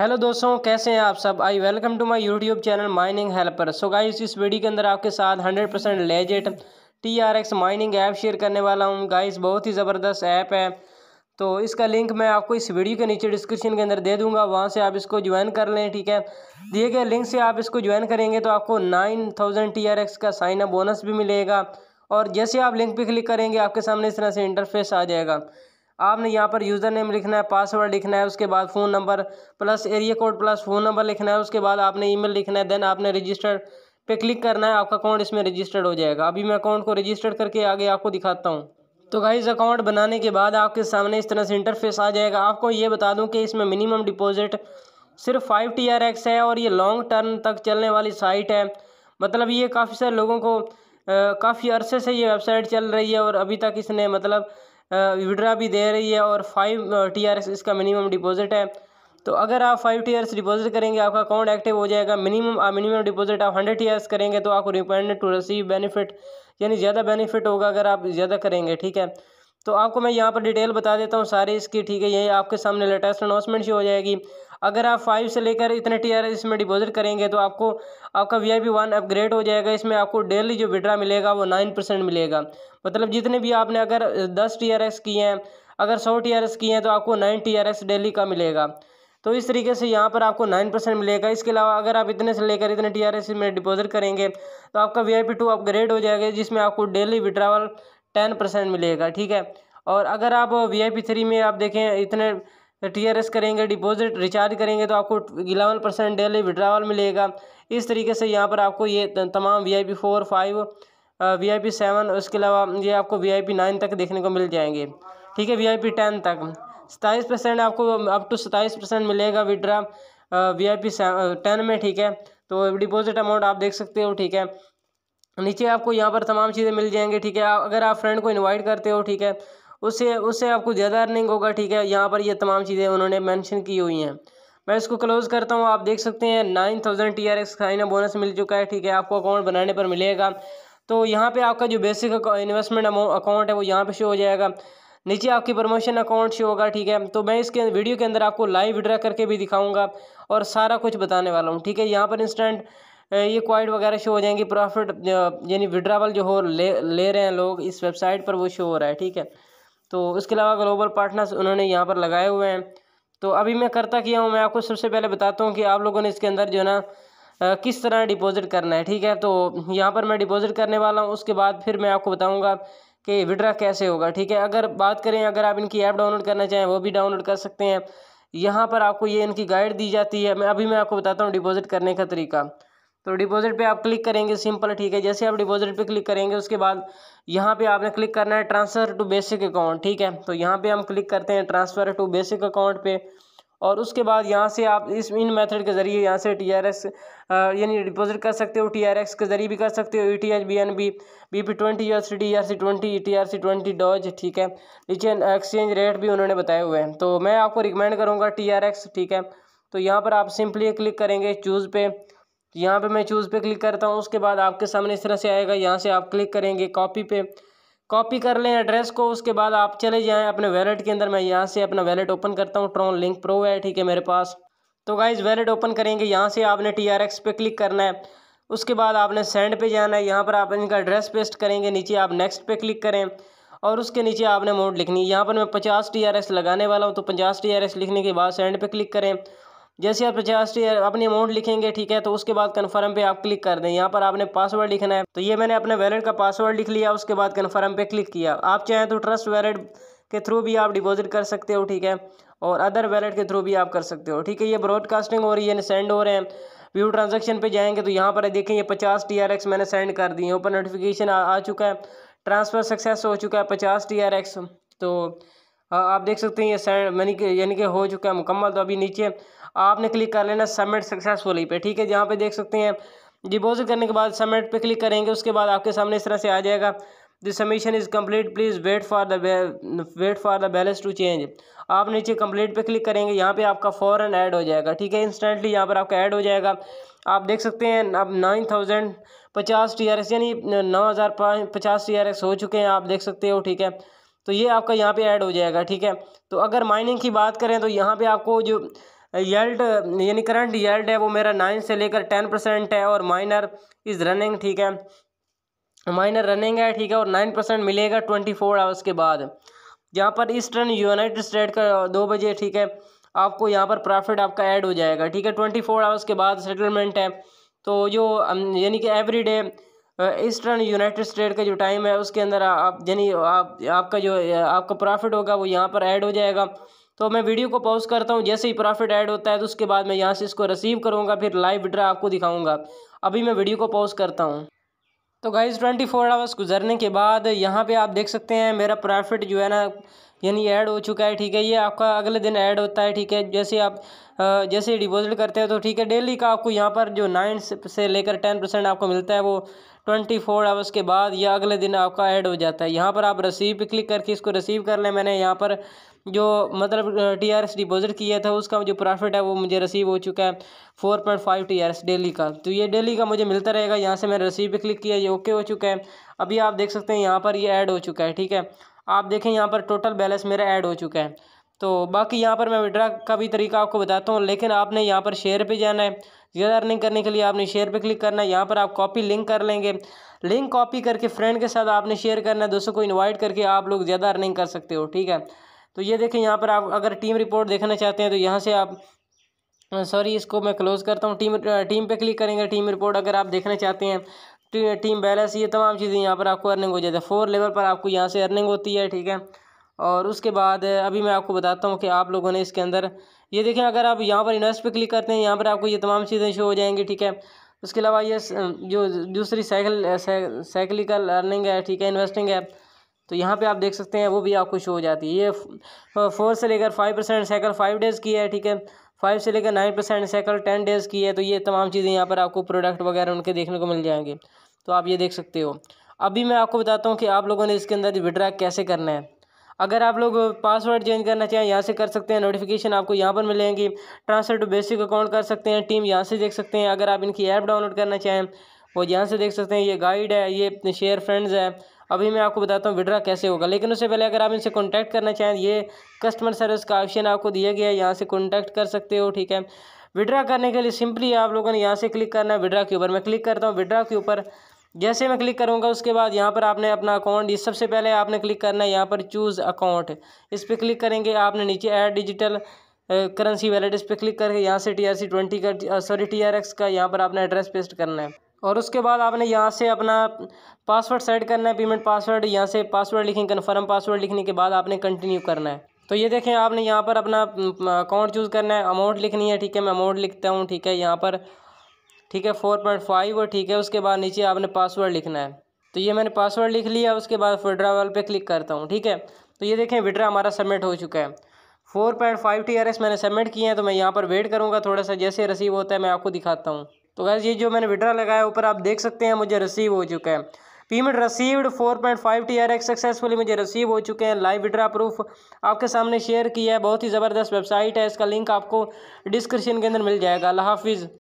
hello दोस्तों कैसे हैं आप सब I welcome to my YouTube channel mining helper so guys इस वीडियो के अंदर आपके साथ 100 percent legit T R X mining app share करने वाला हूं गाइस बहुत ही ज़बरदस्त ऐप है तो इसका लिंक मैं आपको इस वीडियो के नीचे डिस्क्रिप्शन के अंदर दे दूंगा वहां से आप इसको ज्वाइन कर लें ठीक है दिए गए लिंक से आप इसको ज्वाइन करेंगे तो आपको nine thousand T R X का साइन अप बोनस भी मिलेगा और जैसे आप लिंक पर क्लिक करेंगे आपके सामने इस तरह से इंटरफेस आ जाएगा आपने यहाँ पर यूज़र नेम लिखना है पासवर्ड लिखना है उसके बाद phone number plus area code plus phone number लिखना है उसके बाद आपने ईमेल लिखना है देन आपने रजिस्टर पे क्लिक करना है आपका अकाउंट इसमें रजिस्टर्ड हो जाएगा अभी मैं अकाउंट को रजिस्टर्ड करके आगे आपको दिखाता हूँ तो गाइज़ अकाउंट बनाने के बाद आपके सामने इस तरह से इंटरफेस आ जाएगा आपको ये बता दूं कि इसमें मिनिमम डिपॉजिट सिर्फ फाइव टी आर एक्स है और ये लॉन्ग टर्म तक चलने वाली साइट है मतलब ये काफ़ी सारे लोगों को काफ़ी अरसे से ये वेबसाइट चल रही है और अभी तक इसने मतलब विड्रा भी दे रही है और फाइव टी आर एस इसका मिनिमम डिपॉजिट है तो अगर आप फाइव टी एस डिपॉजिट करेंगे आपका अकाउंट एक्टिव हो जाएगा मिनिमम मिनिमम डिपॉजिट आप हंड्रेड टी आर्स करेंगे तो आपको रिपेंडेड टू रिसीव बेनिफिट यानी ज़्यादा बेनिफिट होगा अगर आप ज़्यादा करेंगे ठीक है तो आपको मैं यहाँ पर डिटेल बता देता हूँ सारी इसकी ठीक है यही आपके सामने लेटेस्ट अनाउंसमेंट ही हो जाएगी अगर आप फाइव से लेकर इतने टी आर इसमें डिपॉजिट करेंगे तो आपको आपका V I P one upgrade हो जाएगा इसमें आपको डेली जो विड्रा मिलेगा वो नाइन परसेंट मिलेगा मतलब जितने भी आपने अगर दस टी आर एस किए हैं अगर सौ टी आर एस किए हैं तो आपको nine T R S daily का मिलेगा तो इस तरीके से यहाँ पर आपको नाइन परसेंट मिलेगा इसके अलावा अगर आप इतने से लेकर इतने टी आर एस में डिपॉजिट करेंगे तो आपका V I P two upgrade हो जाएगा जिसमें आपको डेली विड्रावल टेन परसेंट मिलेगा ठीक है और अगर आप वी आई पी थ्री में आप देखें इतने टी आर एस करेंगे डिपॉजिट रिचार्ज करेंगे तो आपको इलेवन परसेंट डेली विड्रावल मिलेगा इस तरीके से यहाँ पर आपको ये तमाम V I P four five V I P seven उसके अलावा ये आपको वी आई पी नाइन तक देखने को मिल जाएंगे ठीक है वी आई पी टेन तक सताईस परसेंट आपको अप टू सताईस परसेंट मिलेगा withdraw V I P ten में ठीक है तो डिपॉजिट अमाउंट आप देख सकते हो ठीक है नीचे आपको यहाँ पर तमाम चीज़ें मिल जाएंगी ठीक है अगर आप फ्रेंड को इनवाइट करते हो ठीक है उससे उससे आपको ज़्यादा अर्निंग होगा ठीक है यहाँ पर ये तमाम चीज़ें उन्होंने मैंशन की हुई हैं मैं इसको क्लोज़ करता हूँ आप देख सकते हैं nine thousand T R X इन्हें बोनस मिल चुका है ठीक है आपको अकाउंट बनाने पर मिलेगा तो यहाँ पे आपका जो बेसिक इन्वेस्टमेंट अकाउंट है वो यहाँ पे शो हो जाएगा नीचे आपकी प्रमोशन अकाउंट शो होगा ठीक है तो मैं इसके वीडियो के अंदर आपको लाइव विड्रा करके भी दिखाऊँगा और सारा कुछ बताने वाला हूँ ठीक है यहाँ पर इंस्टेंट ये क्वाइट वगैरह शो हो जाएंगी प्रॉफिट यानी विड्रावल जो हो ले ले रहे हैं लोग इस वेबसाइट पर वो शो हो रहा है ठीक है तो उसके अलावा ग्लोबल पार्टनर्स उन्होंने यहाँ पर लगाए हुए हैं तो अभी मैं करता किया हूँ मैं आपको सबसे पहले बताता हूँ कि आप लोगों ने इसके अंदर जो है ना किस तरह डिपॉज़िट करना है ठीक है तो यहाँ पर मैं डिपॉज़िट करने वाला हूँ उसके बाद फिर मैं आपको बताऊँगा कि विड्रा कैसे होगा ठीक है अगर बात करें अगर आप इनकी ऐप डाउनलोड करना चाहें वो भी डाउनलोड कर सकते हैं यहाँ पर आपको ये इनकी गाइड दी जाती है मैं अभी मैं आपको बताता हूँ डिपॉज़िट करने का तरीका तो डिपॉजिट पे आप क्लिक करेंगे सिंपल ठीक है जैसे आप डिपॉजिट पे क्लिक करेंगे उसके बाद यहाँ पे आपने क्लिक करना है ट्रांसफ़र टू बेसिक अकाउंट ठीक है तो यहाँ पे हम क्लिक करते हैं ट्रांसफ़र टू बेसिक अकाउंट पे और उसके बाद यहाँ से आप इस इन मेथड के ज़रिए यहाँ से टी आर एक्स यानी डिपॉजिट कर सकते हो टी आर एक्स के ज़रिए भी कर सकते हो E T H B N B B P twenty या C T R C twenty E T R C twenty doge ठीक है नीचे एक्सचेंज रेट भी उन्होंने बताए हुए हैं तो मैं आपको रिकमेंड करूँगा टी आर एक्स ठीक है तो यहाँ पर आप सिंपली क्लिक करेंगे चूज़ पे तो यहाँ पे मैं चूज़ पे क्लिक करता हूँ उसके बाद आपके सामने इस तरह से आएगा यहाँ से आप क्लिक करेंगे कॉपी पे कॉपी कर लें एड्रेस को उसके बाद आप चले जाएँ अपने वैलेट के अंदर मैं यहाँ से अपना वैलेट ओपन करता हूँ ट्रॉन लिंक प्रो है ठीक है मेरे पास तो गाइज़ वैलेट ओपन करेंगे यहाँ से आपने टी आर एक्स पे क्लिक करना है उसके बाद आपने सेंड पे जाना है यहाँ पर आप इनका एड्रेस पेस्ट करेंगे नीचे आप नेक्स्ट पे क्लिक करें और उसके नीचे आपने अमाउंट लिखनी है यहाँ पर मैं पचास टी आर एस लगाने वाला हूँ तो पचास टी आर एस लिखने के बाद सेंड पे क्लिक करें जैसे आप पचास अपनी अमाउंट लिखेंगे ठीक है तो उसके बाद कन्फर्म पे आप क्लिक कर दें यहाँ पर आपने पासवर्ड लिखना है तो ये मैंने अपने वैलेट का पासवर्ड लिख लिया उसके बाद कन्फर्म पे क्लिक किया आप चाहें तो ट्रस्ट वैलेट के थ्रू भी आप डिपॉजिट कर सकते हो ठीक है और अदर वैलेट के थ्रू भी आप कर सकते हो ठीक है ये ब्रॉडकास्टिंग हो रही है सेंड हो रहे हैं व्यू ट्रांजेक्शन पे जाएंगे तो यहाँ पर देखें ये पचास टी आर एक्स मैंने सेंड कर दिए ऊपर नोटिफिकेशन आ, आ चुका है ट्रांसफ़र सक्सेस हो चुका है पचास टी आर एक्स तो आ, आप देख सकते हैं ये सेंड मैंने यानी कि हो चुका है मुकम्मल तो अभी नीचे आपने क्लिक कर लेना सबमिट सक्सेसफुली पे ठीक है जहाँ पे देख सकते हैं डिपॉजिट करने के बाद सबमिट पे क्लिक करेंगे उसके बाद आपके सामने इस तरह से आ जाएगा the submission is complete please wait for the wait for the balance to change आप नीचे कम्प्लीट पे क्लिक करेंगे यहाँ पे आपका फ़ौरन ऐड हो जाएगा ठीक है इंस्टेंटली यहाँ पर आपका ऐड हो जाएगा आप देख सकते हैं अब नाइन थाउजेंड पचास टी आर एस यानी नौ हज़ार पचास टी आर एस हो चुके हैं आप देख सकते हो ठीक है तो ये आपका यहाँ पे ऐड हो जाएगा ठीक है तो अगर माइनिंग की बात करें तो यहाँ पे आपको जो यल्ड यानी करंट यल्ड है वो मेरा नाइन से लेकर टेन परसेंट है और माइनर इज़ रनिंग ठीक है माइनर रनिंग है ठीक है और नाइन परसेंट मिलेगा ट्वेंटी फोर आवर्स के बाद यहाँ पर ईस्टर्न यूनाइटेड स्टेट का दो बजे ठीक है आपको यहाँ पर प्रॉफिट आपका ऐड हो जाएगा ठीक है ट्वेंटी फोर आवर्स के बाद सेटलमेंट है तो जो यानी कि every day eastern United State का जो टाइम है उसके अंदर आप यानी आप आपका जो आपका प्रॉफिट होगा वो यहाँ पर ऐड हो जाएगा तो मैं वीडियो को पॉज करता हूँ जैसे ही प्रॉफिट ऐड होता है तो उसके बाद मैं यहाँ से इसको रिसीव करूँगा फिर लाइव विड्रा आपको दिखाऊँगा अभी मैं वीडियो को पॉज करता हूँ तो गाइज़ ट्वेंटी फोर आवर्स गुजरने के बाद यहाँ पे आप देख सकते हैं मेरा प्रॉफिट जो है ना यानी ऐड हो चुका है ठीक है ये आपका अगले दिन ऐड होता है ठीक है जैसे आप जैसे डिपॉजिट करते हैं तो ठीक है डेली का आपको यहाँ पर जो नाइन से लेकर टेन परसेंट आपको मिलता है वो ट्वेंटी फोर आवर्स के बाद या अगले दिन आपका ऐड हो जाता है यहाँ पर आप रसीव पर क्लिक करके इसको रिसीव कर लें मैंने यहाँ पर जो मतलब टी आर एस डिपोज़िट किया था उसका जो प्रॉफिट है वो मुझे रसीव हो चुका है four point five T R S daily का तो ये डेली का मुझे मिलता रहेगा यहाँ से मैंने रसीव पर क्लिक किया ये ओके हो चुका है अभी आप देख सकते हैं यहाँ पर ये ऐड हो चुका है ठीक है आप देखें यहाँ पर टोटल बैलेंस मेरा ऐड हो चुका है तो बाकी यहाँ पर मैं विड्रा का भी तरीका आपको बताता हूँ लेकिन आपने यहाँ पर शेयर पर जाना है ज़्यादा अर्निंग करने के लिए आपने शेयर पर क्लिक करना है यहाँ पर आप कॉपी लिंक कर लेंगे लिंक कॉपी करके फ्रेंड के साथ आपने शेयर करना है दोस्तों को इन्वाइट करके आप लोग ज़्यादा अर्निंग कर सकते हो ठीक है तो ये देखें यहाँ पर आप अगर टीम रिपोर्ट देखना चाहते हैं तो यहाँ से आप सॉरी इसको मैं क्लोज़ करता हूँ टीम टीम पे क्लिक करेंगे टीम रिपोर्ट अगर आप देखना चाहते हैं टी, तो टीम बैलेंस ये तमाम चीज़ें यहाँ पर आपको अर्निंग हो जाती है फोर लेवल पर आपको यहाँ से अर्निंग होती है ठीक है और उसके बाद अभी मैं आपको बताता हूँ कि आप लोगों ने इसके अंदर ये देखें अगर आप यहाँ पर इन्वेस्ट पर क्लिक करते हैं यहाँ पर आपको ये तमाम चीज़ें शो हो जाएंगी ठीक है उसके अलावा ये जो दूसरी साइकिल साइकिलिकल अर्निंग है ठीक है इन्वेस्टिंग है तो यहाँ पे आप देख सकते हैं वो भी आपको शो हो जाती है ये फोर से लेकर five percent cycle five days की है ठीक है फाइव से लेकर nine percent cycle ten days की है तो ये तमाम चीज़ें यहाँ पर आपको प्रोडक्ट वगैरह उनके देखने को मिल जाएंगे तो आप ये देख सकते हो अभी मैं आपको बताता हूँ कि आप लोगों ने इसके अंदर विड्रा कैसे करना है अगर आप लोग पासवर्ड चेंज करना चाहें यहाँ से कर सकते हैं नोटिफिकेशन आपको यहाँ पर मिलेंगी ट्रांसफर टू बेसिक अकाउंट कर सकते हैं टीम यहाँ से देख सकते हैं अगर आप इनकी ऐप डाउनलोड करना चाहें वो यहाँ से देख सकते हैं ये गाइड है ये शेयर फ्रेंड्स है अभी मैं आपको बताता हूँ विड्रा कैसे होगा लेकिन उससे पहले अगर आप इनसे कॉन्टैक्ट करना चाहें ये कस्टमर सर्विस का ऑप्शन आपको दिया गया है यहाँ से कॉन्टैक्ट कर सकते हो ठीक है विड्रा करने के लिए सिंपली आप लोगों ने यहाँ से क्लिक करना है विड्रा के ऊपर मैं क्लिक करता हूँ विड्रा के ऊपर जैसे मैं क्लिक करूँगा उसके बाद यहाँ पर आपने अपना अकाउंट इस सबसे पहले आपने क्लिक करना है यहाँ पर चूज़ अकाउंट इस पर क्लिक करेंगे आपने नीचे ऐड डिजिटल करेंसी वैलेट इस पर क्लिक करके यहाँ से टी आर सी ट्वेंटी का सॉरी टी आर एक्स का यहाँ पर आपने एड्रेस पेस्ट करना है और उसके बाद आपने यहाँ से अपना पासवर्ड सेट करना है पेमेंट पासवर्ड यहाँ से पासवर्ड लिखें कन्फर्म पासवर्ड लिखने के बाद आपने कंटिन्यू करना है तो ये देखें आपने यहाँ पर अपना अकाउंट चूज़ करना है अमाउंट लिखनी है ठीक है मैं अमाउंट लिखता हूँ ठीक है यहाँ पर ठीक है फोर पॉइंट फाइव और ठीक है उसके बाद नीचे आपने पासवर्ड लिखना है तो ये मैंने पासवर्ड लिख लिया उसके बाद विड्रावल पे क्लिक करता हूँ ठीक है तो ये देखें विड्रा हमारा सबमिट हो चुका है four point five T R S मैंने सबमिट किए हैं तो मैं यहाँ पर वेट करूँगा थोड़ा सा जैसे रिसीव होता है मैं आपको दिखाता हूँ तो गैस ये जो मैंने विड्रा लगाया ऊपर आप देख सकते हैं मुझे रिसीव हो चुका है payment received 4.5 point five T R X successfully मुझे रिसीव हो चुके हैं लाइव विड्रा प्रूफ आपके सामने शेयर किया है बहुत ही ज़बरदस्त वेबसाइट है इसका लिंक आपको डिस्क्रिप्शन के अंदर मिल जाएगा अल्लाह हाफिज़